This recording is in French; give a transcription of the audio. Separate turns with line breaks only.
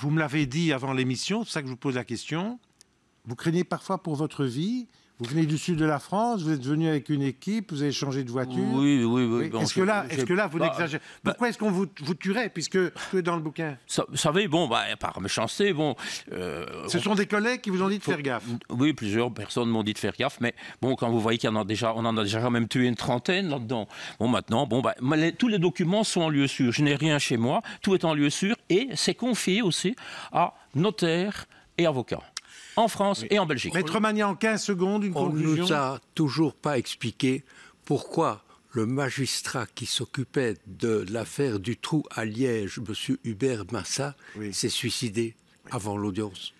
Vous me l'avez dit avant l'émission, c'est ça que je vous pose la question. Vous craignez parfois pour votre vie vous venez du sud de la France, vous êtes venu avec une équipe, vous avez changé de voiture. Oui, oui, oui. est-ce que là, est que là, vous exagérez bah- Pourquoi est-ce qu'on vous, vous, tuerait, puisque tout dans le bouquin
Vous savez, bon, bah, par méchanceté, bon. Euh, Ce sont des collègues qui vous ont dit de faire gaffe. Oui, plusieurs personnes m'ont dit de faire gaffe, mais bon, quand vous voyez qu'on en a déjà, on en a déjà quand même tué une trentaine là-dedans. Bon, maintenant, bon, bah, tous les documents sont en lieu sûr. Je n'ai rien chez moi, tout est en lieu sûr, et c'est confié aussi à notaire et avocat en France et en Belgique. Maître Magnan, en 15 secondes, une conclusion. On ne nous a toujours pas expliqué pourquoi le magistrat
qui s'occupait de l'affaire du trou à Liège, M. Hubert Massa, s'est suicidé avant l'audience.